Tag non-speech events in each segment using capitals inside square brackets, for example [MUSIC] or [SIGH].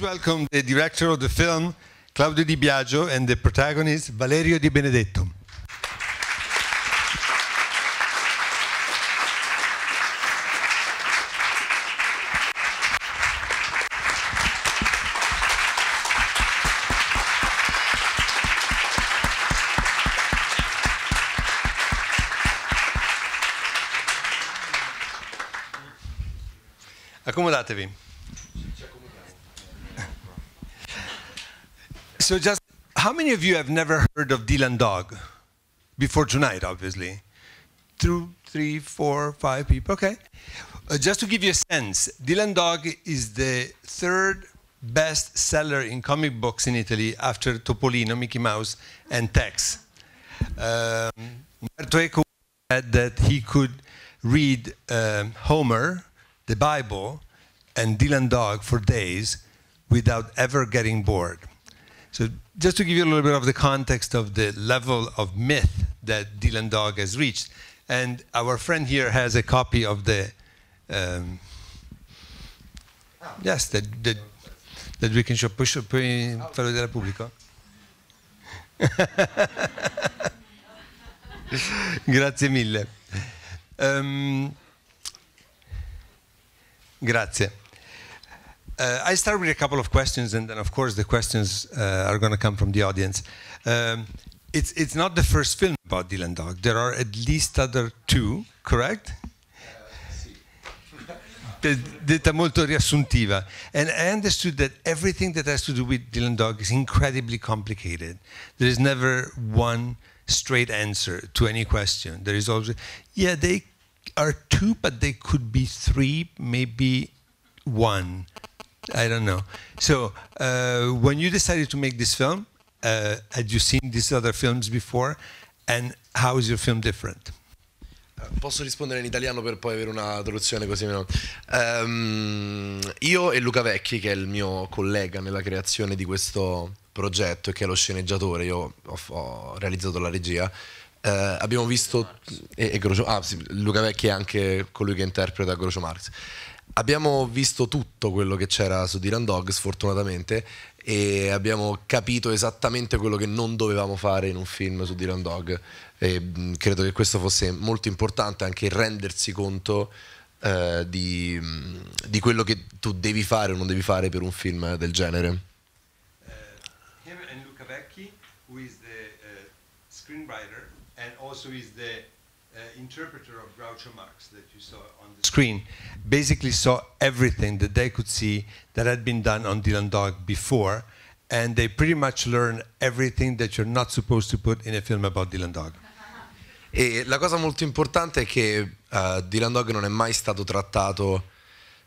welcome the director of the film, Claudio Di Biagio, and the protagonist, Valerio Di Benedetto. many of you have never heard of Dylan Dog before tonight, obviously? Two, three, four, five people, okay. Uh, just to give you a sense, Dylan Dog is the third best seller in comic books in Italy after Topolino, Mickey Mouse, and Tex. Um, Umberto Eco said that he could read um, Homer, the Bible, and Dylan Dog for days without ever getting bored. So just to give you a little bit of the context of the level of myth that Dylan Dog has reached, and our friend here has a copy of the, um, yes, the, the, that we can show, push up in Faro della Pubblico. [LAUGHS] grazie mille. Um, grazie. Uh, I start with a couple of questions, and then of course the questions uh, are going to come from the audience. Um, it's it's not the first film about Dylan Dog. There are at least other two, correct? Uh, [LAUGHS] detta molto riassuntiva. And I understood that everything that has to do with Dylan Dog is incredibly complicated. There is never one straight answer to any question. There is always, yeah, they are two, but they could be three, maybe one. I don't know. So uh, when you decided to make this film, uh, had you seen these other films before, and how is your film different? Uh, posso rispondere in italiano per poi avere una traduzione così meno. Um, io e Luca Vecchi, che è il mio collega nella creazione di questo progetto e che è lo sceneggiatore, io ho, ho realizzato la regia, Uh, abbiamo visto e, e Grocio, ah, sì, Luca Vecchi è anche colui che interpreta Grocio Marx abbiamo visto tutto quello che c'era su Dylan Dog, sfortunatamente, e abbiamo capito esattamente quello che non dovevamo fare in un film su Dylan Dog. E credo che questo fosse molto importante anche rendersi conto. Eh, di, di, quello che tu devi fare o non devi fare per un film del genere. Uh, eh, him and Luca Vecchi, who is the uh, screenwriter and also is the Uh, interpreter of Groucho Marx that you saw on the screen basically saw everything that they could see that had been done on Dylan Dog before, and they pretty much learn everything that you're not supposed to put in a film about Dylan Dog. E la cosa molto importante è che uh, Dylan Dog non è mai stato trattato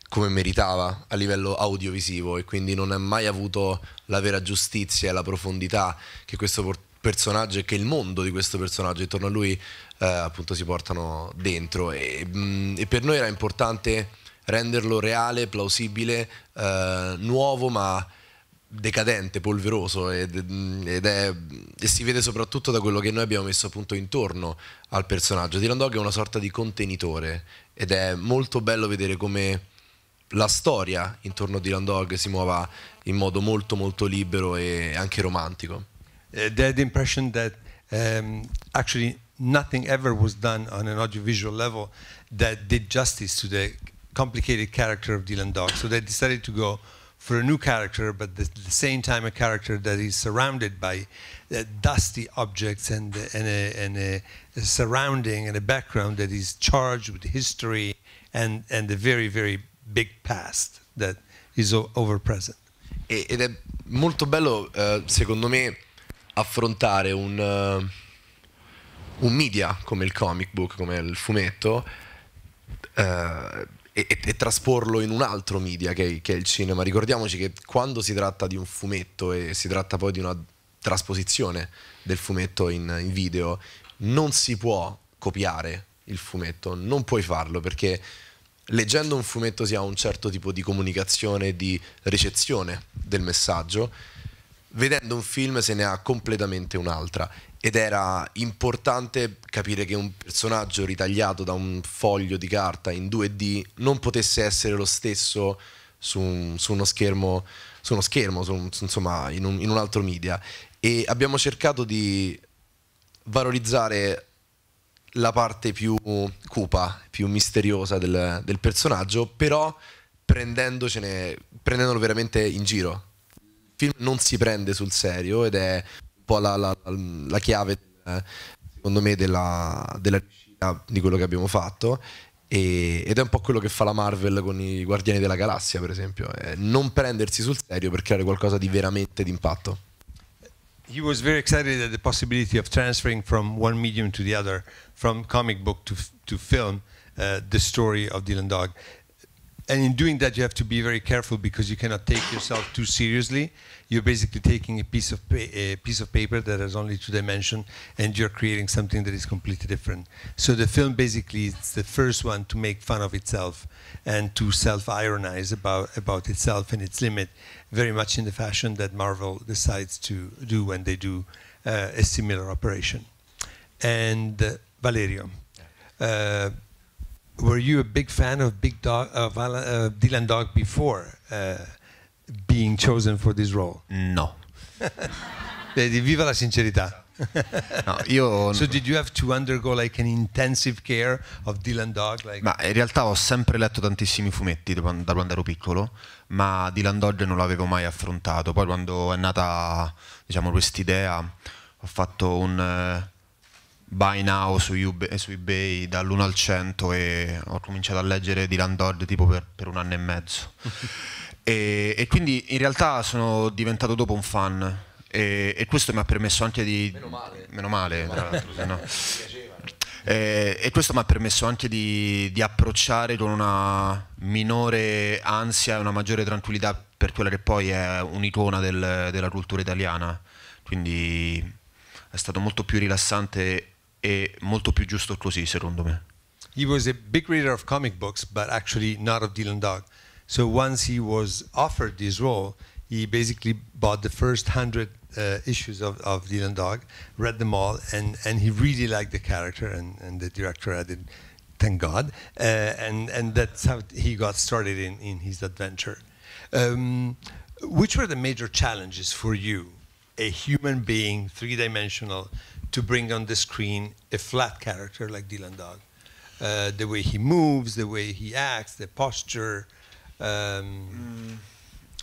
come meritava a livello audiovisivo e quindi non ha mai avuto la vera giustizia e la profondità che questo portava personaggio e che il mondo di questo personaggio intorno a lui eh, appunto si portano dentro e, mh, mm, e, per noi era importante renderlo reale, plausibile, eh, nuovo ma decadente, polveroso ed, mm, ed è, e si vede soprattutto da quello che noi abbiamo messo appunto intorno al personaggio. Dylan Dog è una sorta di contenitore ed è molto bello vedere come la storia intorno a Dylan Dog si muova in modo molto molto libero e anche romantico. They had the impression that um, actually nothing ever was done on an audiovisual level that did justice to the complicated character of Dylan Dog. So they decided to go for a new character, but at the, same time a character that is surrounded by uh, dusty objects and, and, a, and a, a, surrounding and a background that is charged with history and, and a very, very big past that is over present. Ed è molto bello, uh, secondo me, affrontare un, uh, un media come il comic book, come il fumetto, uh, eh, e, e, e, trasporlo in un altro media che, che, è il cinema. Ricordiamoci che quando si tratta di un fumetto e si tratta poi di una trasposizione del fumetto in, in video, non si può copiare il fumetto, non puoi farlo perché leggendo un fumetto si ha un certo tipo di comunicazione, di ricezione del messaggio vedendo un film se ne ha completamente un'altra ed era importante capire che un personaggio ritagliato da un foglio di carta in 2D non potesse essere lo stesso su, un, su uno schermo, su uno schermo su, insomma, in un, in un altro media. E abbiamo cercato di valorizzare la parte più cupa, più misteriosa del, del personaggio, però prendendolo veramente in giro film non si prende sul serio ed è un po' la, la, la chiave, eh, secondo me, della, della riuscita di quello che abbiamo fatto ed è un po' quello che fa la Marvel con i Guardiani della Galassia, per esempio, È non prendersi sul serio per creare qualcosa di veramente d'impatto. He was very excited at the possibility of transferring from one medium to the other, from comic book to, to film, uh, the story of Dylan Dog. and in doing that, you have to be very careful because you cannot take yourself too seriously. You're basically taking a piece of a piece of paper that has only two dimensions, and you're creating something that is completely different. So the film basically is the first one to make fun of itself and to self-ironize about about itself and its limit, very much in the fashion that Marvel decides to do when they do uh, a similar operation. And uh, Valerio. Uh, were you a big fan of Big Dog of uh, uh, Dylan Dog before uh, being chosen for this role? No. [LAUGHS] Viva la sincerità. No, io... [LAUGHS] So did you have to undergo like an intensive care of Dylan Dog? Like... Ma in realtà ho sempre letto tantissimi fumetti da quando ero piccolo, ma Dylan Dog non l'avevo mai affrontato. Poi quando è nata diciamo quest'idea ho fatto un eh, buy now su, Ube, su eBay dall'1 al 100 e ho cominciato a leggere Dylan Dodd tipo per, per un anno e mezzo. [LAUGHS] e, e, quindi in realtà sono diventato dopo un fan e, e questo mi ha permesso anche di... Meno male. Meno male, tra l'altro, se no. [LAUGHS] Eh, e questo mi ha permesso anche di, di, approcciare con una minore ansia e una maggiore tranquillità per quella che poi è un'icona del, della cultura italiana. Quindi è stato molto più rilassante è molto più giusto così, secondo me. He was a big reader of comic books, but actually not of Dylan Dog. So once he was offered this role, he basically bought the first hundred uh, issues of, of Dylan Dog, read them all, and, and he really liked the character, and, and the director added, thank God, uh, and, and that's how he got started in, in his adventure. Um, which were the major challenges for you, a human being, three-dimensional, to bring on the screen a flat character like Dylan Dog. Uh, the way he moves, the way he acts, the posture. Um.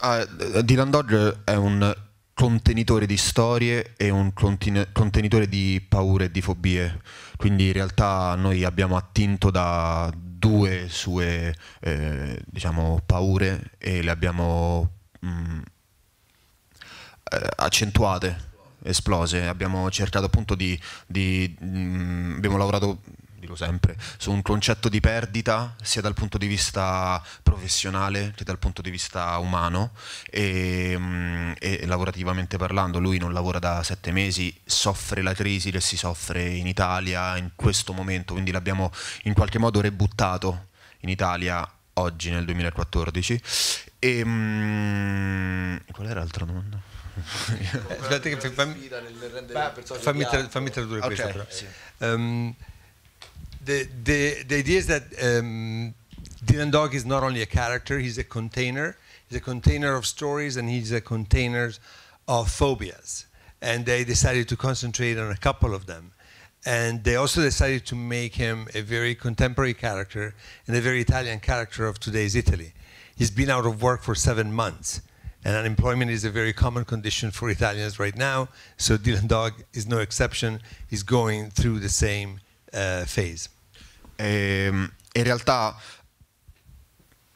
Uh, Dylan Dodge è un contenitore di storie e un contenitore di paure e di fobie, quindi in realtà noi abbiamo attinto da due sue eh, diciamo, paure e le abbiamo mh, mm, eh, accentuate esplose, abbiamo cercato appunto di, di mh, mm, abbiamo lavorato dico sempre, su un concetto di perdita sia dal punto di vista professionale che dal punto di vista umano e, mm, e, lavorativamente parlando. Lui non lavora da sette mesi, soffre la crisi che si soffre in Italia in questo momento, quindi l'abbiamo in qualche modo rebuttato in Italia oggi nel 2014. E, mm, qual era l'altra domanda? Aspetta che fammi, fammi, tra, fammi tradurre okay. però. Um, the, the, the idea is that um, Dylan Dog is not only a character, he's a container. He's a container of stories and he's a container of phobias. And they decided to concentrate on a couple of them. And they also decided to make him a very contemporary character and a very Italian character of today's Italy. He's been out of work for seven months. And unemployment is a very common condition for Italians right now. So Dylan Dog is no exception. He's going through the same uh, phase. Um, in realtà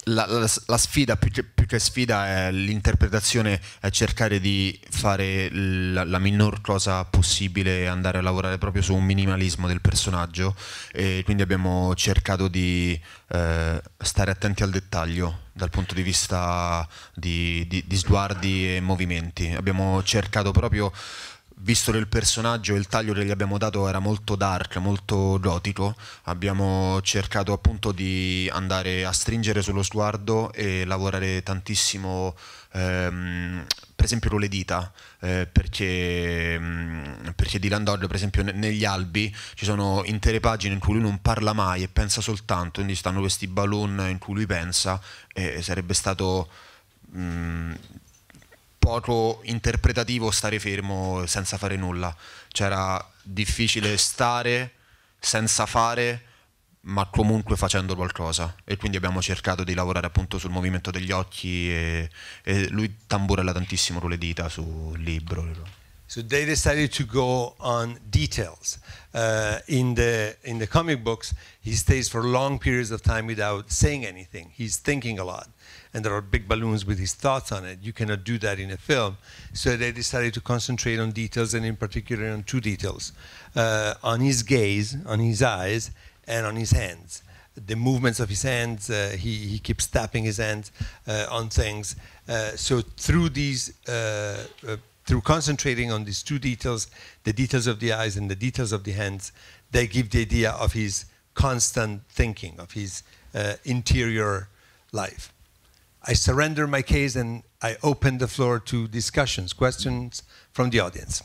la, la, la, sfida, più che, più che sfida, è l'interpretazione, è cercare di fare la, la, minor cosa possibile e andare a lavorare proprio su un minimalismo del personaggio. E quindi abbiamo cercato di eh, stare attenti al dettaglio dal punto di vista di, di, di sguardi e movimenti. Abbiamo cercato proprio visto che il personaggio e il taglio che gli abbiamo dato era molto dark, molto gotico, abbiamo cercato appunto di andare a stringere sullo sguardo e lavorare tantissimo, ehm, per esempio con le dita, eh, perché, mm, perché Dylan Dodge, per esempio, negli albi ci sono intere pagine in cui lui non parla mai e pensa soltanto, quindi stanno questi balloon in cui lui pensa e sarebbe stato... Mh, mm, poco interpretativo stare fermo senza fare nulla. C'era difficile stare senza fare, ma comunque facendo qualcosa. E quindi abbiamo cercato di lavorare appunto sul movimento degli occhi e, e lui tamburella tantissimo con le dita sul libro. So they decided to go on details. Uh, in the in the comic books, he stays for long periods of time without saying anything. He's thinking a lot. and there are big balloons with his thoughts on it. You cannot do that in a film. So they decided to concentrate on details, and in particular on two details uh, on his gaze, on his eyes, and on his hands. The movements of his hands, uh, he, he keeps tapping his hands uh, on things. Uh, so through these uh, uh, through concentrating on these two details, the details of the eyes and the details of the hands, they give the idea of his constant thinking, of his uh, interior life. I surrender my case and I open the floor to discussions, questions from the audience.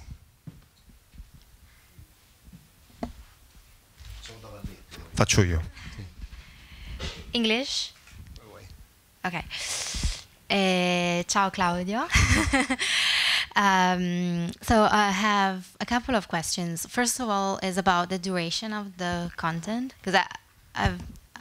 Faccio io. English? Ok. Eh, ciao Claudio. [LAUGHS] um, so I have a couple of questions. First of all, is about the duration of the content because I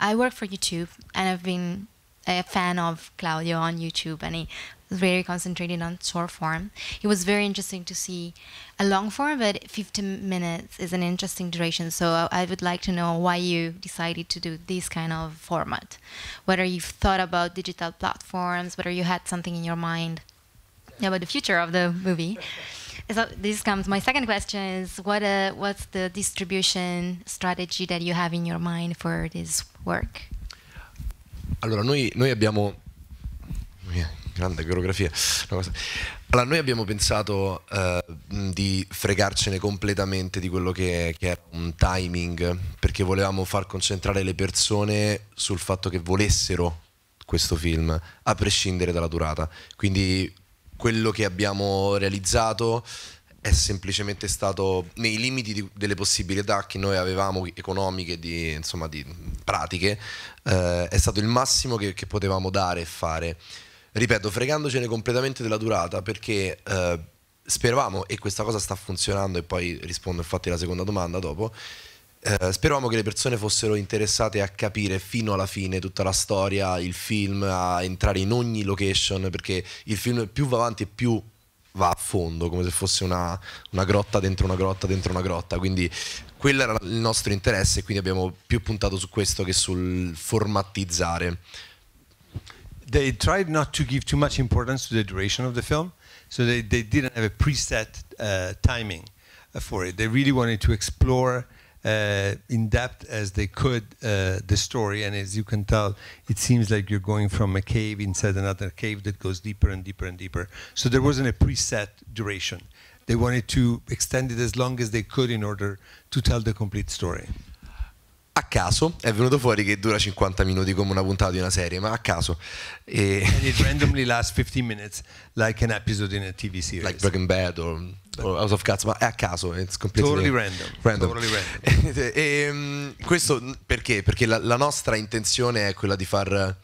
I work for YouTube and I've been a fan of Claudio on YouTube, and he was very concentrated on short form. It was very interesting to see a long form, but 15 minutes is an interesting duration. So I would like to know why you decided to do this kind of format, whether you've thought about digital platforms, whether you had something in your mind about the future of the movie. [LAUGHS] So this comes. My second question is: What uh, what's the distribution strategy that you have in your mind for this work? Allora, noi, noi abbiamo... Grande coreografia. Allora, noi abbiamo pensato eh, di fregarcene completamente di quello che, che era un timing, perché volevamo far concentrare le persone sul fatto che volessero questo film, a prescindere dalla durata. Quindi quello che abbiamo realizzato è semplicemente stato nei limiti di, delle possibilità che noi avevamo economiche, di, insomma, di pratiche, eh, è stato il massimo che, che, potevamo dare e fare. Ripeto, fregandocene completamente della durata perché eh, speravamo, e questa cosa sta funzionando e poi rispondo infatti alla seconda domanda dopo, eh, speravamo che le persone fossero interessate a capire fino alla fine tutta la storia, il film, a entrare in ogni location perché il film più va avanti e più va a fondo, come se fosse una, una grotta dentro una grotta dentro una grotta. Quindi quello era il nostro interesse e quindi abbiamo più puntato su questo che sul formatizzare. They tried not to give too much importance to the duration of the film, so they, they didn't have a preset uh, timing for it. They really wanted to explore uh, in depth as they could uh, the story. And as you can tell, it seems like you're going from a cave inside another cave that goes deeper and deeper and deeper. So there wasn't a preset duration. They wanted to extend it as long as they could in order to tell the complete story. a caso è venuto fuori che dura 50 minuti come una puntata di una serie, ma a caso. E... And it randomly lasts 15 minutes, like an episode in a TV series. Like Breaking Bad or, or House of Cards, ma è a caso, è completamente totally random. random. Totally random. e, [LAUGHS] e ehm, questo perché? Perché la, la nostra intenzione è quella di far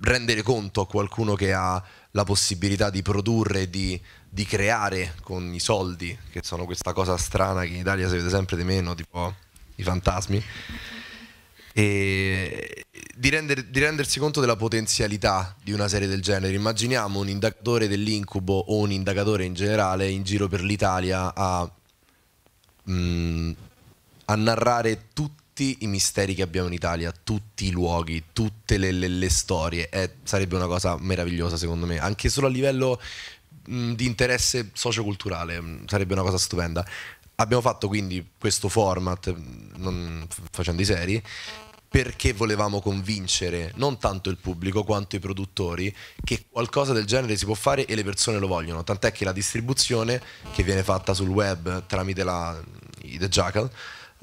rendere conto a qualcuno che ha la possibilità di produrre, di, di, creare con i soldi, che sono questa cosa strana che in Italia si vede sempre di meno, tipo i fantasmi e di, render, di, rendersi conto della potenzialità di una serie del genere. Immaginiamo un indagatore dell'incubo o un indagatore in generale in giro per l'Italia a, mm, a narrare tutti i misteri che abbiamo in Italia, tutti i luoghi, tutte le, le, le storie. È, sarebbe una cosa meravigliosa secondo me, anche solo a livello mh, mm, di interesse socioculturale, mh, mm, sarebbe una cosa stupenda. Abbiamo fatto quindi questo format, mm, non, facendo i seri, perché volevamo convincere non tanto il pubblico quanto i produttori che qualcosa del genere si può fare e le persone lo vogliono. Tant'è che la distribuzione che viene fatta sul web tramite la, i The Jackal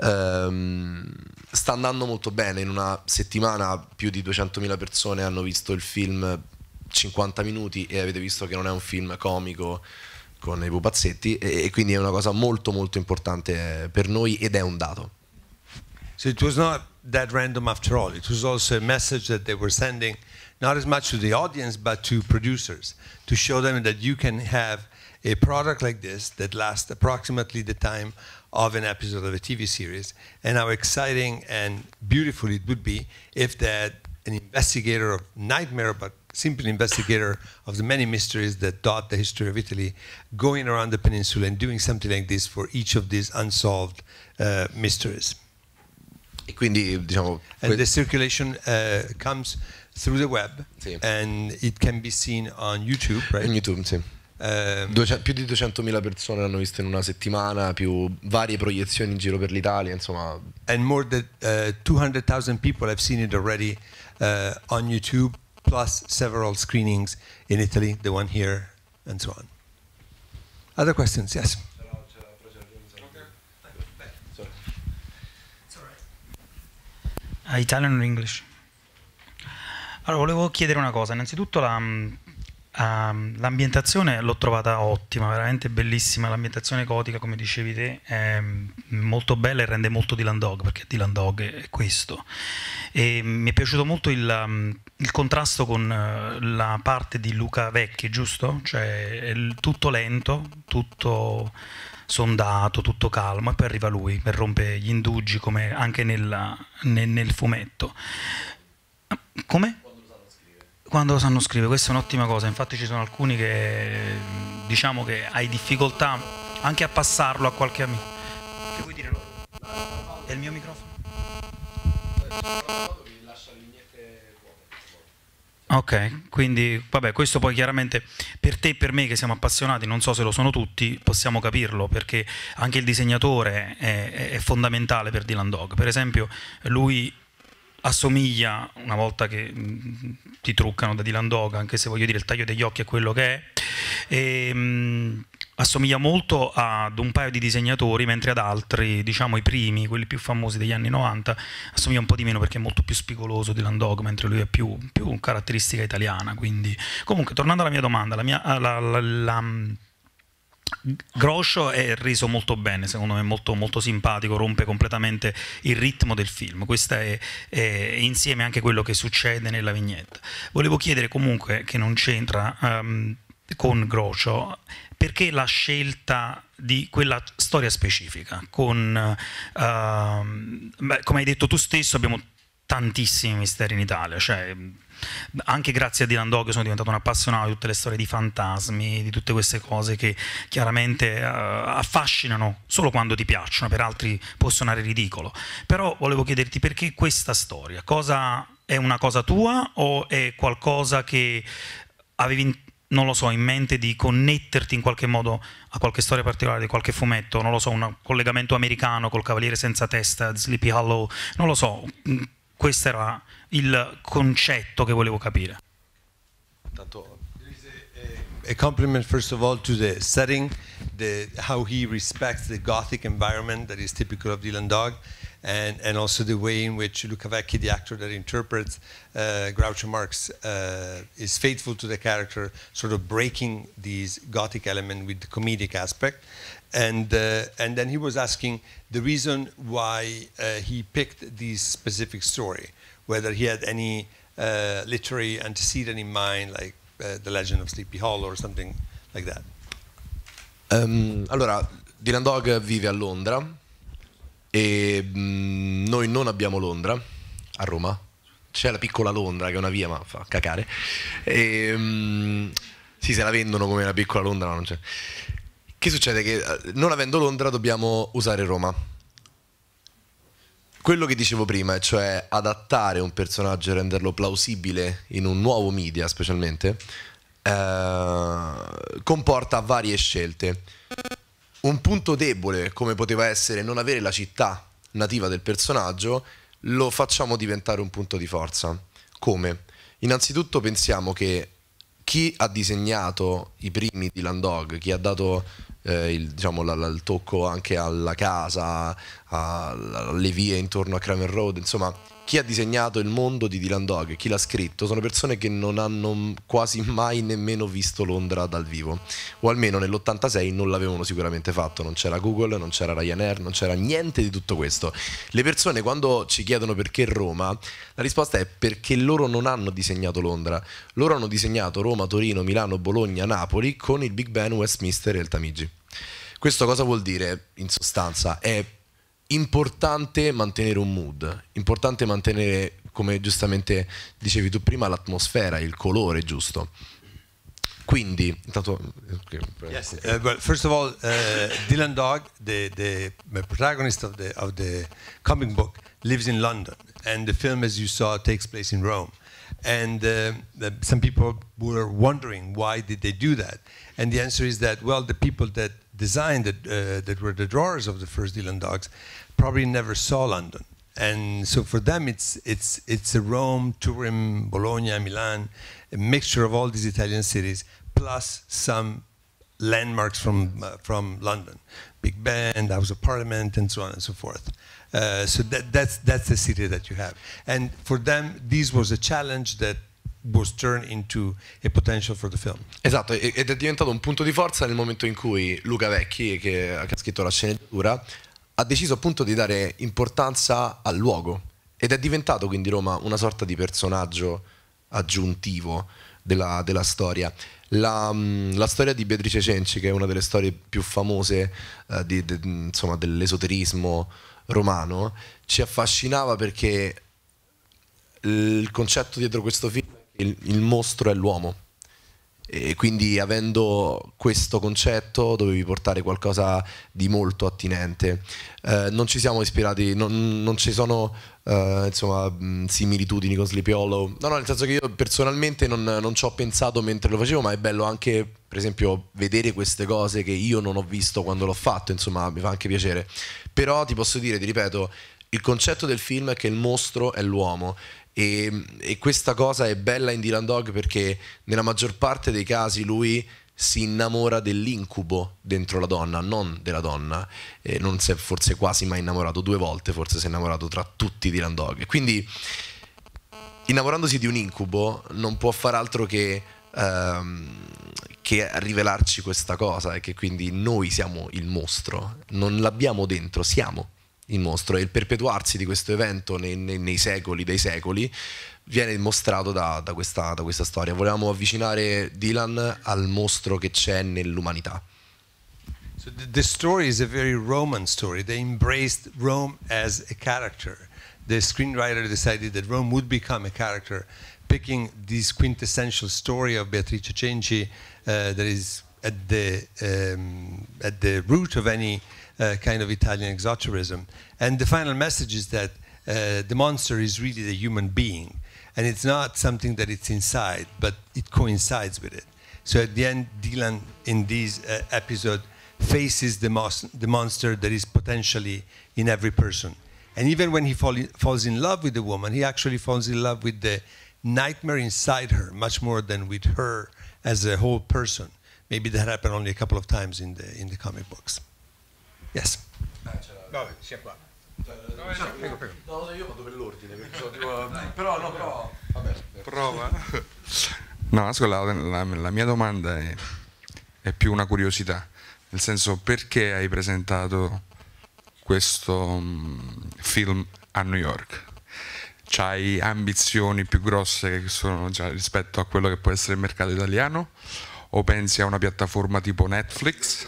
ehm, sta andando molto bene. In una settimana più di 200.000 persone hanno visto il film 50 minuti e avete visto che non è un film comico con i pupazzetti e, e quindi è una cosa molto molto importante per noi ed è un dato. So it was not that random after all. It was also a message that they were sending, not as much to the audience, but to producers, to show them that you can have a product like this that lasts approximately the time of an episode of a TV series, and how exciting and beautiful it would be if that, an investigator of nightmare, but simply investigator of the many mysteries that dot the history of Italy, going around the peninsula and doing something like this for each of these unsolved uh, mysteries. E quindi diciamo... And the circulation uh, comes through the web sì. and it can be seen on YouTube, right? In YouTube, sì. Um, Duce più di 200.000 persone l'hanno visto in una settimana, più varie proiezioni in giro per l'Italia, insomma. And more than uh, 200,000 people have seen it already uh, on YouTube, plus several screenings in Italy, the one here, and so on. Other questions? Yes. Ah, Italian or English? Allora, volevo chiedere una cosa. Innanzitutto la, Um, l'ambientazione l'ho trovata ottima, veramente bellissima. L'ambientazione gotica, come dicevi te, è mm, molto bella e rende molto Dylan Dog, perché Dylan Dog è questo. E mi è piaciuto molto il, mm, il contrasto con eh, la parte di Luca Vecchi, giusto? Cioè è tutto lento, tutto sondato, tutto calmo, e poi arriva lui per rompere gli indugi come anche nella, nel, nel, fumetto. Come? Quando lo sanno scrivere. questa è un'ottima cosa, infatti ci sono alcuni che diciamo che hai difficoltà anche a passarlo a qualche amico. Che vuoi dire? È il mio microfono? Ok, quindi vabbè, questo poi chiaramente per te e per me che siamo appassionati, non so se lo sono tutti, possiamo capirlo perché anche il disegnatore è, è fondamentale per Dylan Dog. Per esempio, lui assomiglia, una volta che mm, ti truccano da Dylan Dog, anche se voglio dire il taglio degli occhi è quello che è, e, mm, assomiglia molto ad un paio di disegnatori, mentre ad altri, diciamo i primi, quelli più famosi degli anni 90, assomiglia un po' di meno perché è molto più spigoloso di Landog, mentre lui è più, più caratteristica italiana. Quindi. Comunque, tornando alla mia domanda, la mia, ah, la, la, la, mm, Groscio è reso molto bene, secondo me molto, molto, simpatico, rompe completamente il ritmo del film, questo è, è, insieme anche quello che succede nella vignetta. Volevo chiedere comunque, che non c'entra, um, con Grocio, perché la scelta di quella storia specifica? Con, uh, beh, come hai detto tu stesso, abbiamo tantissimi misteri in Italia, cioè, anche grazie a Dylan Dog sono diventato un appassionato di tutte le storie di fantasmi, di tutte queste cose che chiaramente uh, affascinano solo quando ti piacciono, per altri può suonare ridicolo. Però volevo chiederti perché questa storia? Cosa è una cosa tua o è qualcosa che avevi non lo so, in mente di connetterti in qualche modo a qualche storia particolare di qualche fumetto, non lo so, un collegamento americano col Cavaliere senza testa, Sleepy Hollow, non lo so, mm, questo era il concetto che volevo capire. Tanto eh, a compliment first of all to the setting, the, how he respects the gothic environment that is typical of Dylan Dog. and, and also the way in which Luca Vecchi, the actor that interprets uh, Groucho Marx, uh, is faithful to the character, sort of breaking these gothic element with the comedic aspect. And, uh, and then he was asking the reason why uh, he picked this specific story, whether he had any uh, literary antecedent in mind, like uh, The Legend of Sleepy Hollow or something like that. Um, allora, Dylan Dog vive a Londra E mh, mm, noi non abbiamo Londra, a Roma. C'è la piccola Londra che è una via, ma fa cacare. E, mh, mm, sì, se la vendono come una piccola Londra, ma non c'è. Che succede? Che eh, non avendo Londra dobbiamo usare Roma. Quello che dicevo prima, cioè adattare un personaggio e renderlo plausibile in un nuovo media specialmente, eh, comporta varie scelte un punto debole come poteva essere non avere la città nativa del personaggio, lo facciamo diventare un punto di forza. Come? Innanzitutto pensiamo che chi ha disegnato i primi di Landog, chi ha dato eh, il, diciamo, la, la, il tocco anche alla casa, alle vie intorno a Kramer Road, insomma chi ha disegnato il mondo di Dylan Dog, chi l'ha scritto, sono persone che non hanno quasi mai nemmeno visto Londra dal vivo, o almeno nell'86 non l'avevano sicuramente fatto, non c'era Google, non c'era Ryanair, non c'era niente di tutto questo. Le persone quando ci chiedono perché Roma, la risposta è perché loro non hanno disegnato Londra, loro hanno disegnato Roma, Torino, Milano, Bologna, Napoli con il Big Ben, Westminster e il Tamigi. Questo cosa vuol dire in sostanza? È importante mantenere un mood, importante mantenere, come giustamente dicevi tu prima, l'atmosfera, il colore giusto. Quindi, intanto... Okay. Yes, uh, well, first of all, uh, Dylan Dog, the, the, protagonist of the, of the comic book, lives in London, and the film, as you saw, takes place in Rome. And uh, some people were wondering why did they do that? And the answer is that, well, the people that designed that, uh, that were the drawers of the first Dylan dogs probably never saw London. And so for them, it's, it's, it's a Rome, Turin, Bologna, Milan, a mixture of all these Italian cities, plus some landmarks from, uh, from London. Big Ben, House of Parliament, and so on and so forth. Uh, so that, that's, that's the city that you have. And for them, this was a challenge that was turned into a potential for the film. Esatto, ed è diventato un punto di forza nel momento in cui Luca Vecchi, che ha scritto la sceneggiatura, ha deciso appunto di dare importanza al luogo ed è diventato quindi Roma una sorta di personaggio aggiuntivo della, della storia. La, mm, la, storia di Beatrice Cenci, che è una delle storie più famose eh, di, de, insomma, dell'esoterismo romano, ci affascinava perché il concetto dietro questo film è che il, il mostro è l'uomo e quindi avendo questo concetto dovevi portare qualcosa di molto attinente. Eh, non ci siamo ispirati, non, non ci sono eh, insomma, similitudini con Sleepy Hollow. No, no, nel senso che io personalmente non, non ci ho pensato mentre lo facevo, ma è bello anche, per esempio, vedere queste cose che io non ho visto quando l'ho fatto, insomma, mi fa anche piacere. Però ti posso dire, ti ripeto, il concetto del film è che il mostro è l'uomo e, e, questa cosa è bella in Dylan Dog perché nella maggior parte dei casi lui si innamora dell'incubo dentro la donna, non della donna, e non si è forse quasi mai innamorato, due volte forse si è innamorato tra tutti Dylan Dog. Quindi innamorandosi di un incubo non può far altro che, ehm, che rivelarci questa cosa e che quindi noi siamo il mostro, non l'abbiamo dentro, siamo il mostro e il perpetuarsi di questo evento nei, nei, nei secoli dei secoli viene mostrato da, da, questa, da questa storia. Volevamo avvicinare Dylan al mostro che c'è nell'umanità. So the, the story is a very Roman story. They embraced Rome as a character. The screenwriter decided that Rome would become a character, picking this quintessential story of Beatrice Cenci uh, that is at the um, at the root of any Uh, kind of Italian exoterism. And the final message is that uh, the monster is really the human being, and it's not something that it's inside, but it coincides with it. So at the end, Dylan, in this uh, episode, faces the, the, monster that is potentially in every person. And even when he fall falls in love with the woman, he actually falls in love with the nightmare inside her much more than with her as a whole person. Maybe that happened only a couple of times in the in the comic books. Yes. Ah, Vabbè, sia qua. no, no, io vado per l'ordine, però no, però... Vabbè. Prova. No, Asco, la, la, la, mia domanda è, è, più una curiosità, nel senso perché hai presentato questo um, film a New York? C'hai ambizioni più grosse sono, cioè, rispetto a quello che può essere il mercato italiano? O pensi a una piattaforma tipo Netflix?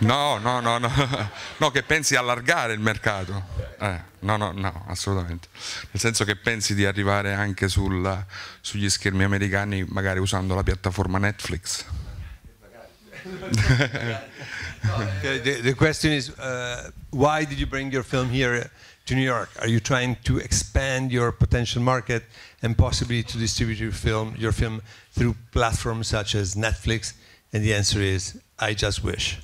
No, no, no, no, [LAUGHS] no, che pensi allargare il mercato. Eh, no, no, no, assolutamente. Nel senso che pensi di arrivare anche sul, sugli schermi americani, magari usando la piattaforma Netflix. [LAUGHS] okay, the, the, question is, uh, why did you bring your film here to New York? Are you trying to expand your potential market and possibly to distribute your film, your film through platforms such as Netflix? And the answer is i just wish.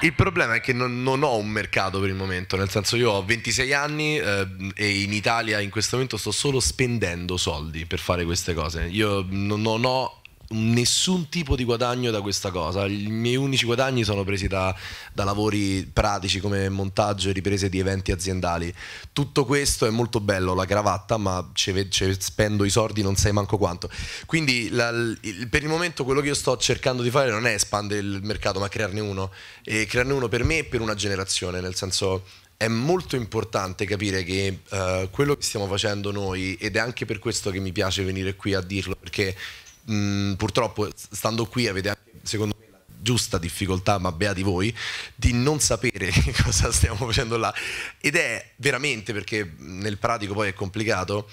Il, problema è che non, non, ho un mercato per il momento, nel senso io ho 26 anni eh, e in Italia in questo momento sto solo spendendo soldi per fare queste cose. Io non, non ho nessun tipo di guadagno da questa cosa. I miei unici guadagni sono presi da, da, lavori pratici come montaggio e riprese di eventi aziendali. Tutto questo è molto bello, la cravatta, ma ci, ci spendo i soldi non sai manco quanto. Quindi la, il, per il momento quello che io sto cercando di fare non è espandere il mercato, ma crearne uno. E crearne uno per me e per una generazione, nel senso è molto importante capire che uh, quello che stiamo facendo noi, ed è anche per questo che mi piace venire qui a dirlo, perché mh, mm, purtroppo stando qui avete anche, secondo me, la giusta difficoltà, ma beati voi, di non sapere [LAUGHS] cosa stiamo facendo là. Ed è veramente, perché mm, nel pratico poi è complicato,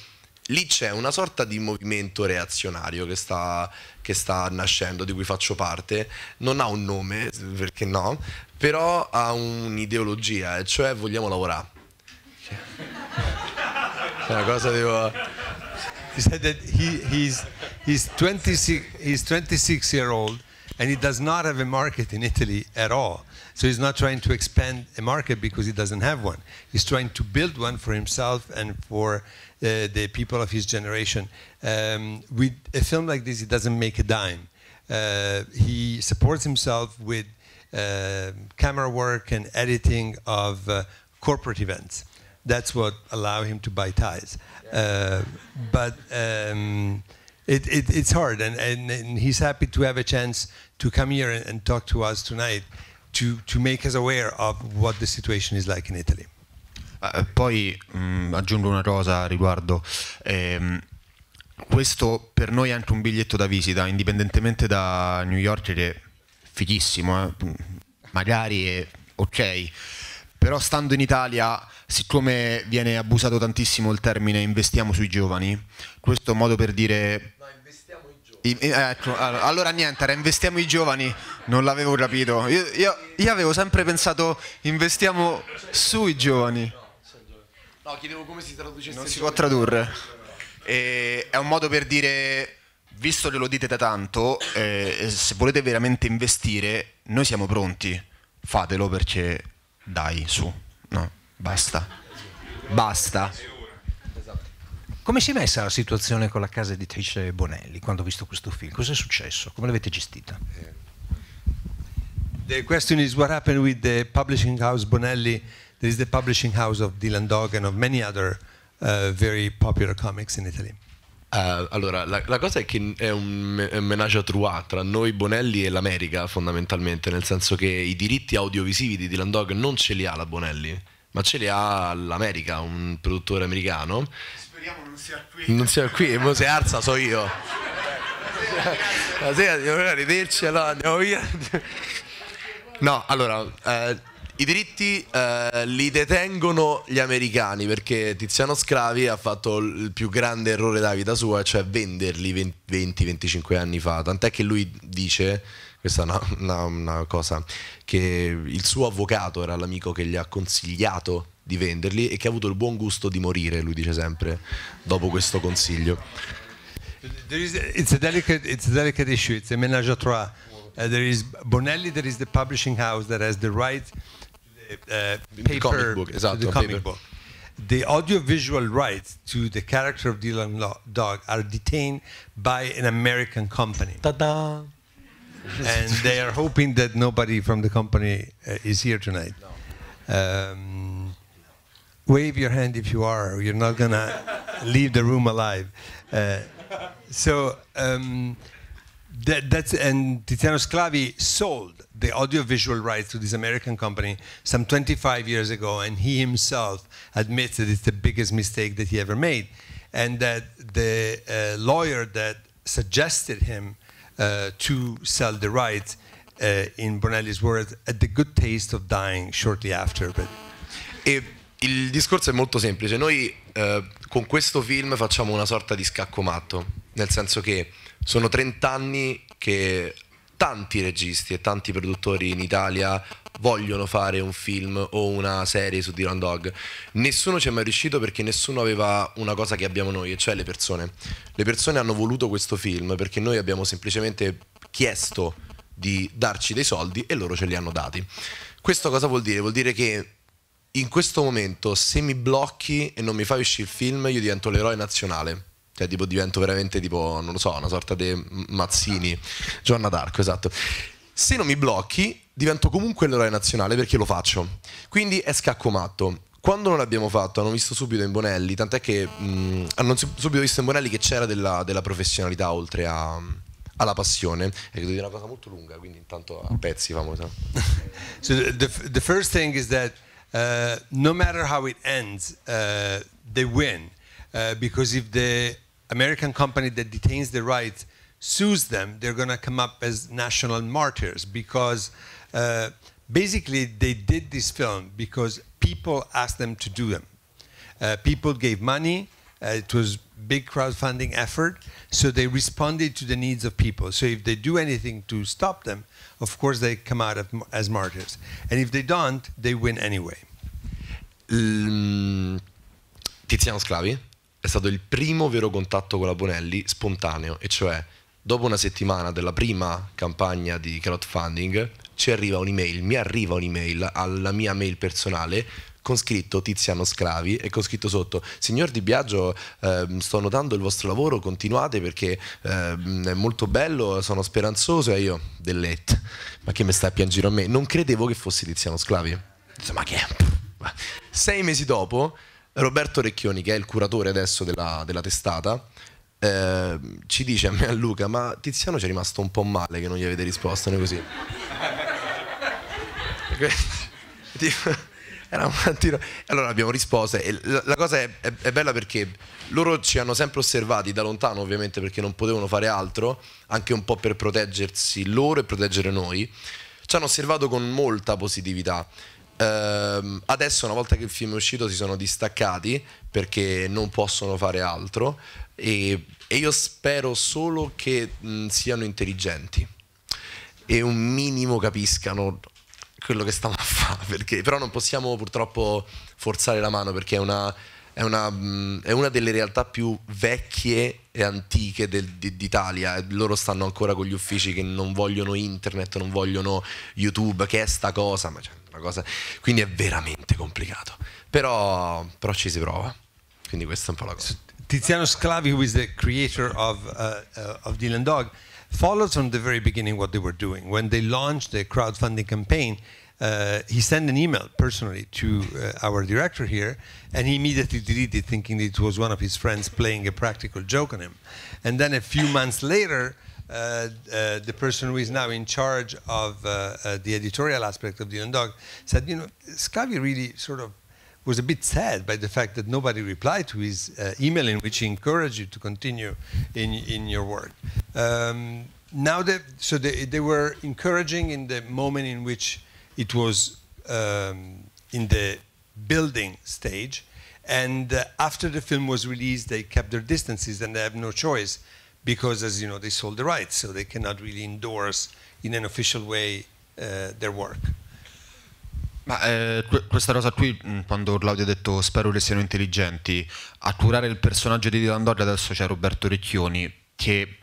lì c'è una sorta di movimento reazionario che sta, che sta, nascendo, di cui faccio parte, non ha un nome, perché no, però ha un'ideologia, e cioè vogliamo lavorare. Cioè, [LAUGHS] è una cosa tipo... He said that he, he's... He's 26, he's 26 year old, and he does not have a market in Italy at all. So he's not trying to expand a market because he doesn't have one. He's trying to build one for himself and for uh, the people of his generation. Um, with a film like this, he doesn't make a dime. Uh, he supports himself with uh, camera work and editing of uh, corporate events. That's what allow him to buy ties. Uh, but um, it, it, it's hard, and, and, and, he's happy to have a chance to come here and, and, talk to us tonight to, to make us aware of what the situation is like in Italy. Uh, poi mh, mm, aggiungo una cosa a riguardo. Ehm, questo per noi è anche un biglietto da visita, indipendentemente da New York, che è fighissimo, eh? Mm, magari è ok, però stando in Italia, siccome viene abusato tantissimo il termine investiamo sui giovani, questo è un modo per dire i, eh, ecco, allora, niente, reinvestiamo i giovani, non l'avevo capito. Io, io, io, avevo sempre pensato investiamo sui giovani. No, chiedevo come si traducesse. Non si può tradurre. E è un modo per dire, visto che lo dite da tanto, eh, se volete veramente investire, noi siamo pronti. Fatelo perché dai, su, no, basta. Basta. Come si è messa la situazione con la casa editrice Bonelli quando ho visto questo film? Cos'è successo? Come l'avete gestita? The question is what happened with the publishing house Bonelli. There is the publishing house of Dylan Dog and of many other uh, very popular comics in Italy. Uh, allora, la, la, cosa è che è un, un menage à trois tra noi Bonelli e l'America fondamentalmente, nel senso che i diritti audiovisivi di Dylan Dog non ce li ha la Bonelli, ma ce li ha l'America, un produttore americano Speriamo non sia qui. Non sia qui, mo se alza so io. La sera, arrivederci, allora andiamo via. No, allora, eh, i diritti eh, li detengono gli americani perché Tiziano Scravi ha fatto il più grande errore della vita sua, cioè venderli 20-25 anni fa. Tant'è che lui dice, questa è una, una, una cosa, che il suo avvocato era l'amico che gli ha consigliato di venderli e che ha avuto il buon gusto di morire, lui dice sempre, dopo questo consiglio. È un delicato a delicate, it's a issue, it's a ménage à trois. Uh, there is Bonelli, there is the publishing house that has the right uh, to esatto, the, uh, paper, comic book, esatto, to the comic paper. book. The audiovisual rights to the character of Dylan Dog are detained by an American company. Ta-da! and they are hoping that nobody from the company uh, is here tonight. No. Um, wave your hand if you are. You're not going [LAUGHS] to leave the room alive. Uh, so um, that, that's and Tiziano Sclavi sold the audiovisual rights to this American company some 25 years ago, and he himself admits that it's the biggest mistake that he ever made, and that the uh, lawyer that suggested him uh, to sell the rights. Uh, in Bonelli's words, at the good taste of dying shortly after. But if il discorso è molto semplice, noi eh, con questo film facciamo una sorta di scacco matto, nel senso che sono 30 anni che tanti registi e tanti produttori in Italia vogliono fare un film o una serie su Dylan Dog. Nessuno ci è mai riuscito perché nessuno aveva una cosa che abbiamo noi, e cioè le persone. Le persone hanno voluto questo film perché noi abbiamo semplicemente chiesto di darci dei soldi e loro ce li hanno dati. Questo cosa vuol dire? Vuol dire che in questo momento se mi blocchi e non mi fai uscire il film, io divento l'eroe nazionale. Cioè, tipo, divento veramente tipo, non lo so, una sorta di Mazzini, Giovanna d'Arco, esatto. Se non mi blocchi, divento comunque l'eroe nazionale perché lo faccio. Quindi è scacco matto. Quando non l'abbiamo fatto, hanno visto subito in Bonelli, tant'è che mh, mm, hanno subito visto in Bonelli che c'era della, della professionalità oltre a, alla passione. e È una cosa molto lunga, quindi intanto a pezzi famosa. [LAUGHS] so the, the first thing is that Uh, no matter how it ends, uh, they win. Uh, because if the American company that detains the rights sues them, they're going to come up as national martyrs because uh, basically they did this film because people asked them to do them. Uh, people gave money. it was big crowdfunding effort, so they responded to the needs of people. So if they do anything to stop them, of course they come out as martyrs. And if they don't, they win anyway. Tiziano Sclavi è stato il primo vero contatto con la Bonelli spontaneo, e cioè dopo una settimana della prima campagna di crowdfunding ci arriva un'email, mi arriva un'email alla mia mail personale con scritto Tiziano Sclavi e con scritto sotto Signor Di Biagio eh, sto notando il vostro lavoro, continuate perché eh, è molto bello, sono speranzoso e io dell'et. Ma che mi sta a piangere a me? Non credevo che fossi Tiziano Sclavi. Insomma che... Sei mesi dopo Roberto Recchioni, che è il curatore adesso della, della testata, eh, ci dice a me e a Luca, ma Tiziano ci è rimasto un po' male che non gli avete risposto, noi così. [LAUGHS] tipo, era un mattino. Allora abbiamo risposto E la, cosa è, è, è, bella perché loro ci hanno sempre osservati da lontano, ovviamente, perché non potevano fare altro, anche un po' per proteggersi loro e proteggere noi. Ci hanno osservato con molta positività. Ehm, adesso, una volta che il film è uscito, si sono distaccati perché non possono fare altro. E, e io spero solo che mh, siano intelligenti e un minimo capiscano quello che stiamo a fare, perché, però non possiamo purtroppo forzare la mano perché è una, è una, è una delle realtà più vecchie e antiche d'Italia, loro stanno ancora con gli uffici che non vogliono internet, non vogliono YouTube, che è sta cosa, ma cioè, una cosa, quindi è veramente complicato, però, però ci si prova, quindi questa è un po' la cosa. Tiziano Sclavi, who is the creator of, uh, uh, of Dylan Dog, follows from the very beginning what they were doing. When they launched the crowdfunding campaign, uh, he sent an email personally to uh, our director here, and he immediately deleted, thinking it was one of his friends playing a practical joke on him. And then a few months later, uh, uh the person who is now in charge of uh, uh, the editorial aspect of the UnDog said, you know, Scavi really sort of was a bit sad by the fact that nobody replied to his uh, email in which he encouraged you to continue in, in your work. Um, now that, so they, they were encouraging in the moment in which it was um, in the building stage. And uh, after the film was released, they kept their distances and they have no choice because, as you know, they sold the rights, so they cannot really endorse in an official way uh, their work. Ma eh, questa cosa qui, mm, quando Claudio ha detto spero che siano intelligenti, a curare il personaggio di Dylan Doria adesso c'è Roberto Recchioni, che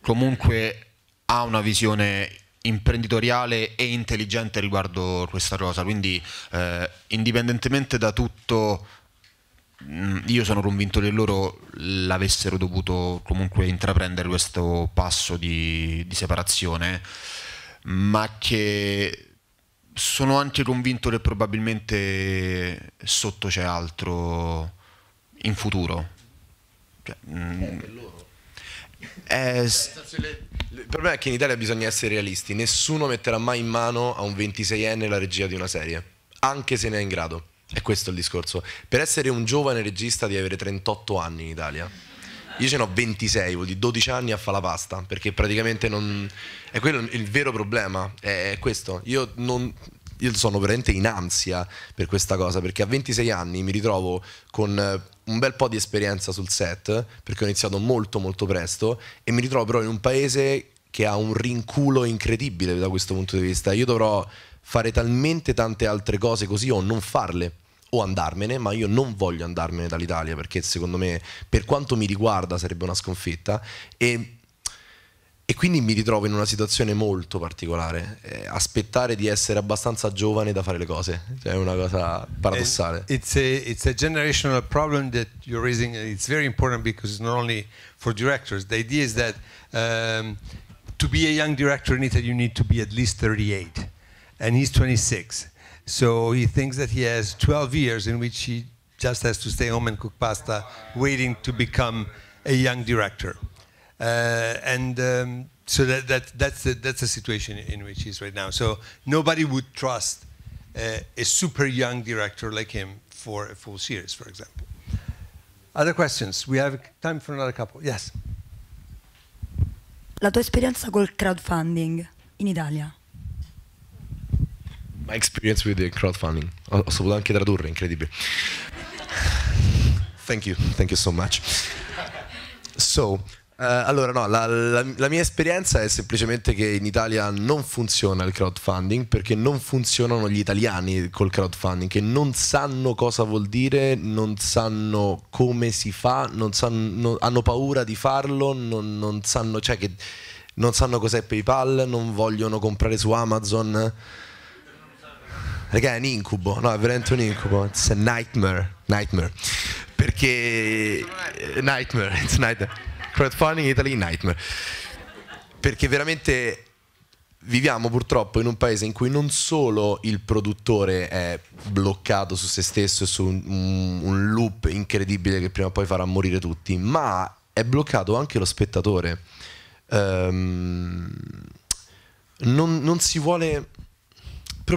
comunque ha una visione imprenditoriale e intelligente riguardo questa cosa, quindi eh, indipendentemente da tutto mm, io sono convinto che loro l'avessero dovuto comunque intraprendere questo passo di, di separazione, ma che sono anche convinto che probabilmente sotto c'è altro in futuro. Cioè, mh, eh, mm, eh cioè, il problema è che in Italia bisogna essere realisti, nessuno metterà mai in mano a un 26enne la regia di una serie, anche se ne è in grado. E questo è il discorso. Per essere un giovane regista devi avere 38 anni in Italia io ce ne ho 26, vuol dire 12 anni a fare la pasta, perché praticamente non... È quello il vero problema, è questo. Io non io sono veramente in ansia per questa cosa perché a 26 anni mi ritrovo con eh, un bel po' di esperienza sul set perché ho iniziato molto molto presto e mi ritrovo però in un paese che ha un rinculo incredibile da questo punto di vista. Io dovrò fare talmente tante altre cose così o non farle o andarmene, ma io non voglio andarmene dall'Italia perché secondo me, per quanto mi riguarda, sarebbe una sconfitta e, e quindi mi ritrovo in una situazione molto particolare, eh, aspettare di essere abbastanza giovane da fare le cose, cioè è una cosa paradossale. It's a, it's a generational problem that you're raising, it's very important because it's not only for directors, the idea is that um, to be a young director in Italy you need to be at least 38 and he's 26. So he thinks that he has 12 years in which he just has to stay home and cook pasta, waiting to become a young director. Uh, and um, so that, that, that's, the, that's the situation in which he's right now. So nobody would trust uh, a super young director like him for a full series, for example. Other questions? We have time for another couple. Yes. La tua esperienza col crowdfunding in Italia? My experience with the crowdfunding. Ho, ho saputo anche tradurre, incredibile. Thank you, thank you so much. So, Uh, allora, no, la, la, la, mia esperienza è semplicemente che in Italia non funziona il crowdfunding perché non funzionano gli italiani col crowdfunding, che non sanno cosa vuol dire, non sanno come si fa, sanno, hanno paura di farlo, non, non sanno, cioè che non sanno cos'è PayPal, non vogliono comprare su Amazon. Ragazzi, è un incubo, no, è veramente un incubo. It's a nightmare. Nightmare. Perché. Eh, nightmare, it's nightmare. Crowdfunding in Italy, nightmare. Perché veramente viviamo purtroppo in un paese in cui non solo il produttore è bloccato su se stesso e su un, un loop incredibile che prima o poi farà morire tutti, ma è bloccato anche lo spettatore. Um, non, non si vuole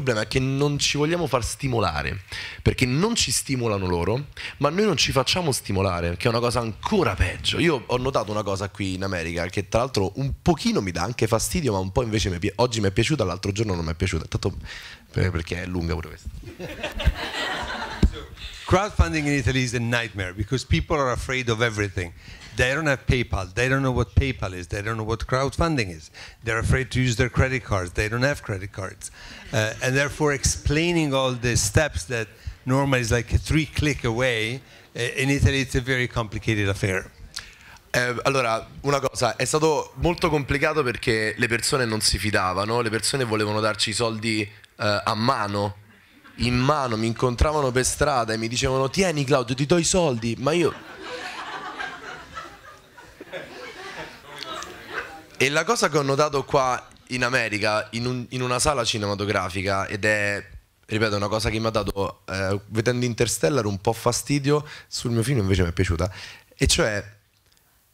problema è che non ci vogliamo far stimolare, perché non ci stimolano loro, ma noi non ci facciamo stimolare, che è una cosa ancora peggio. Io ho notato una cosa qui in America, che tra l'altro un pochino mi dà anche fastidio, ma un po' invece mi oggi mi è piaciuta, l'altro giorno non mi è piaciuta, tanto eh, perché è lunga pure questa. crowdfunding in Italy is a nightmare because people are afraid of everything. They don't have PayPal. They don't know what PayPal is. They don't know what crowdfunding is. They're afraid to use their credit cards. They don't have credit cards. Uh, and therefore, explaining all the steps that normally is like a three click away, uh, in Italy it's a very complicated affair. Eh, allora, una cosa, è stato molto complicato perché le persone non si fidavano, le persone volevano darci i soldi eh, a mano in mano, mi incontravano per strada e mi dicevano tieni Claudio, ti do i soldi, ma io... E la cosa che ho notato qua in America, in, un, in una sala cinematografica, ed è ripeto, una cosa che mi ha dato, eh, vedendo Interstellar, un po' fastidio, sul mio film invece mi è piaciuta, e cioè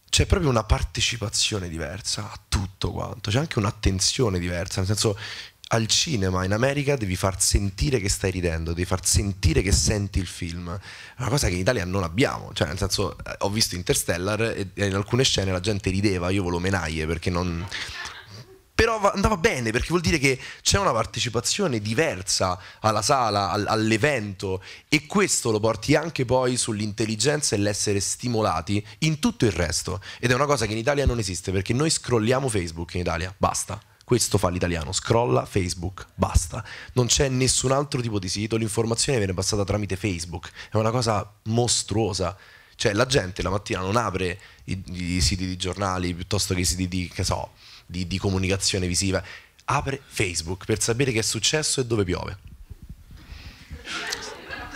c'è proprio una partecipazione diversa a tutto quanto, c'è anche un'attenzione diversa, nel senso al cinema in America devi far sentire che stai ridendo, devi far sentire che senti il film. È una cosa che in Italia non abbiamo, cioè nel senso eh, ho visto Interstellar e in alcune scene la gente rideva, io volevo menaie perché non però andava bene perché vuol dire che c'è una partecipazione diversa alla sala, all'evento e questo lo porti anche poi sull'intelligenza e l'essere stimolati in tutto il resto ed è una cosa che in Italia non esiste perché noi scrolliamo Facebook in Italia, basta. Questo fa l'italiano, scrolla Facebook, basta. Non c'è nessun altro tipo di sito, l'informazione viene passata tramite Facebook, è una cosa mostruosa. Cioè la gente la mattina non apre i, i siti di giornali piuttosto che i siti di, che so, di, di comunicazione visiva, apre Facebook per sapere che è successo e dove piove.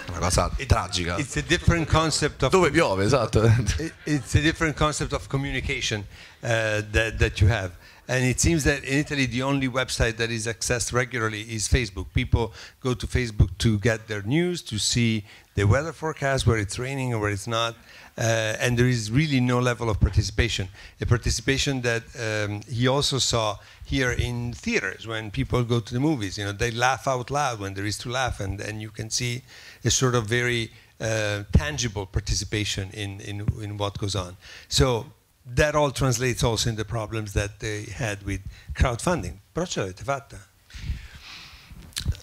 una cosa tragica. It's a different concept of dove piove, esatto. [LAUGHS] It's a different concept of communication uh, that, that you have. And it seems that in Italy, the only website that is accessed regularly is Facebook. People go to Facebook to get their news, to see the weather forecast, where it's raining or where it's not. Uh, and there is really no level of participation. A participation that um, he also saw here in theaters when people go to the movies. You know, they laugh out loud when there is to laugh, and, and you can see a sort of very uh, tangible participation in, in, in what goes on. So that all translates also in the problems that they had with crowdfunding. Però ce l'avete fatta.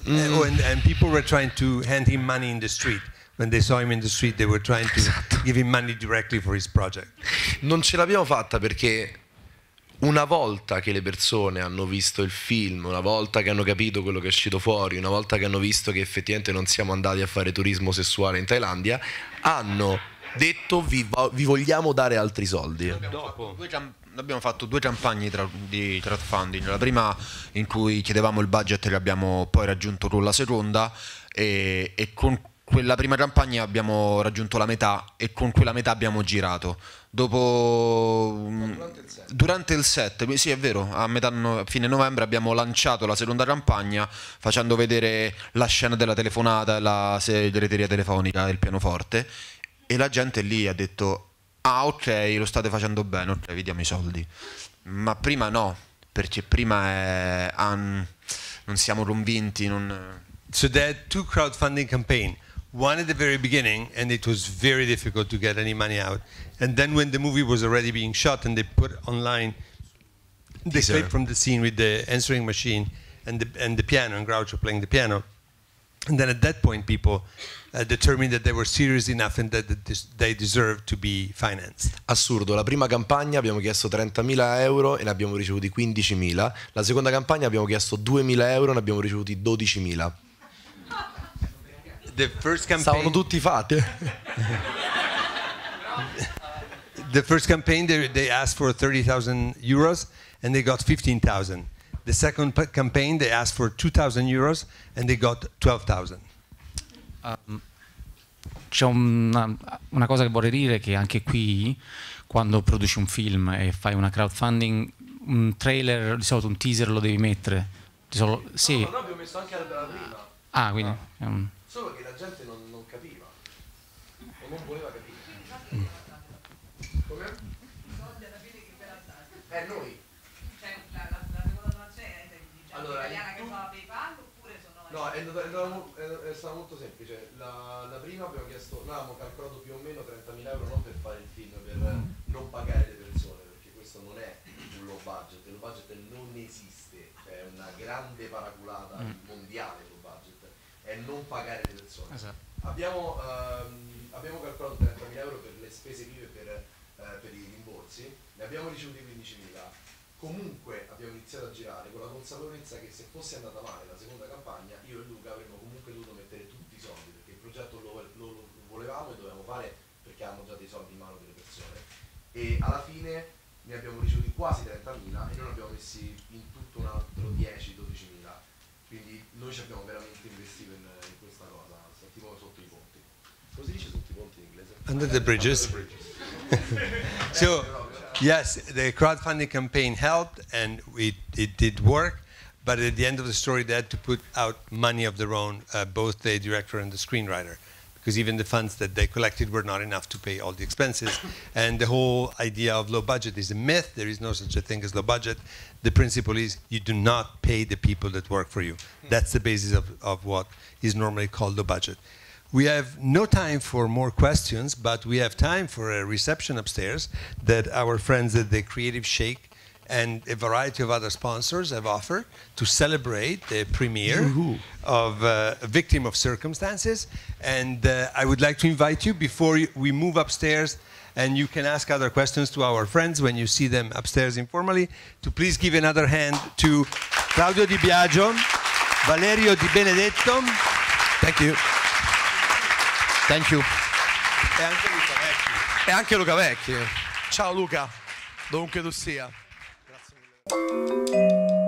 Mm. Eh, oh, and, and, people were trying to hand him money in the street. When they saw him in the street, they were trying to esatto. give him money directly for his project. Non ce l'abbiamo fatta perché una volta che le persone hanno visto il film, una volta che hanno capito quello che è uscito fuori, una volta che hanno visto che effettivamente non siamo andati a fare turismo sessuale in Thailandia, hanno detto vi, vi vogliamo dare altri soldi. Dopo. Abbiamo fatto due campagne tra, di crowdfunding, la prima in cui chiedevamo il budget e l'abbiamo poi raggiunto con la seconda e, e con quella prima campagna abbiamo raggiunto la metà e con quella metà abbiamo girato. Dopo mm, durante il, set. durante il set, sì è vero, a metà no, fine novembre abbiamo lanciato la seconda campagna facendo vedere la scena della telefonata, la segreteria telefonica e il pianoforte e la gente lì ha detto ah ok lo state facendo bene, ok vi diamo i soldi, ma prima no, perché prima è, eh, um, non siamo convinti. Non... So there are two crowdfunding campaign. One at the very beginning, and it was very difficult to get any money out. And then when the movie was already being shot, and they put online the clip from the scene with the answering machine and the and the piano and Groucho playing the piano, and then at that point people uh, determined that they were serious enough and that they deserved to be financed. Assurdo, la prima campagna abbiamo chiesto 30.000 euro e ne abbiamo ricevuti 15.000, la seconda campagna abbiamo chiesto 2.000 euro e ne abbiamo ricevuti 12.000. The first campaign... Stavano tutti fatti. the first campaign they, they asked for 30,000 euros and they got 15,000. The second campaign they asked for 2,000 euros and they got 12,000. Um, c'è una, una, cosa che vorrei dire che anche qui quando produci un film e fai una crowdfunding un trailer di solito un teaser lo devi mettere di solito, no, sì. no, no, abbiamo messo anche la prima ah quindi no. Ah. um. Ehm. solo che la gente non, non capiva o non voleva capire mm. come? eh noi cioè la, la, la seconda è allora, italiana No, è, è, è stata molto semplice. La, la prima abbiamo chiesto, no, abbiamo calcolato più o meno 30.000 euro non per fare il film, per mm. non pagare le persone, perché questo non è un low budget, il low budget non esiste, cioè è una grande paraculata mm. mondiale low budget, è non pagare le persone. Esatto. Abbiamo, ehm, abbiamo, calcolato 30.000 euro per le spese vive per, eh, per i rimborsi, ne abbiamo ricevuti 15.000 comunque abbiamo iniziato a girare con la consapevolezza che se fosse andata male la seconda campagna io e Luca avremmo comunque dovuto mettere tutti i soldi perché il progetto lo, lo, lo volevamo e dovevamo fare perché avevamo già dei soldi in mano delle persone e alla fine ne abbiamo ricevuti quasi 30.000 e non abbiamo messi in tutto un altro 10-12.000 quindi noi ci abbiamo veramente investito in, in questa cosa sentivo sotto i ponti come si dice sotto i ponti in inglese? Under the bridges, Under the bridges. so, [LAUGHS] [LAUGHS] oh, eh, Yes, the crowdfunding campaign helped, and we, it did work. But at the end of the story, they had to put out money of their own, uh, both the director and the screenwriter, because even the funds that they collected were not enough to pay all the expenses. and the whole idea of low budget is a myth. There is no such a thing as low budget. The principle is you do not pay the people that work for you. Hmm. That's the basis of, of what is normally called low budget. We have no time for more questions, but we have time for a reception upstairs that our friends at the Creative Shake and a variety of other sponsors have offered to celebrate the premiere of uh, Victim of Circumstances. And uh, I would like to invite you before we move upstairs and you can ask other questions to our friends when you see them upstairs informally, to please give another hand to Claudio Di Biagio, Valerio Di Benedetto. Thank you. Thank you. E anche Luca Vecchi. E anche Luca Vecchi. Ciao Luca, dovunque tu sia. Grazie mille.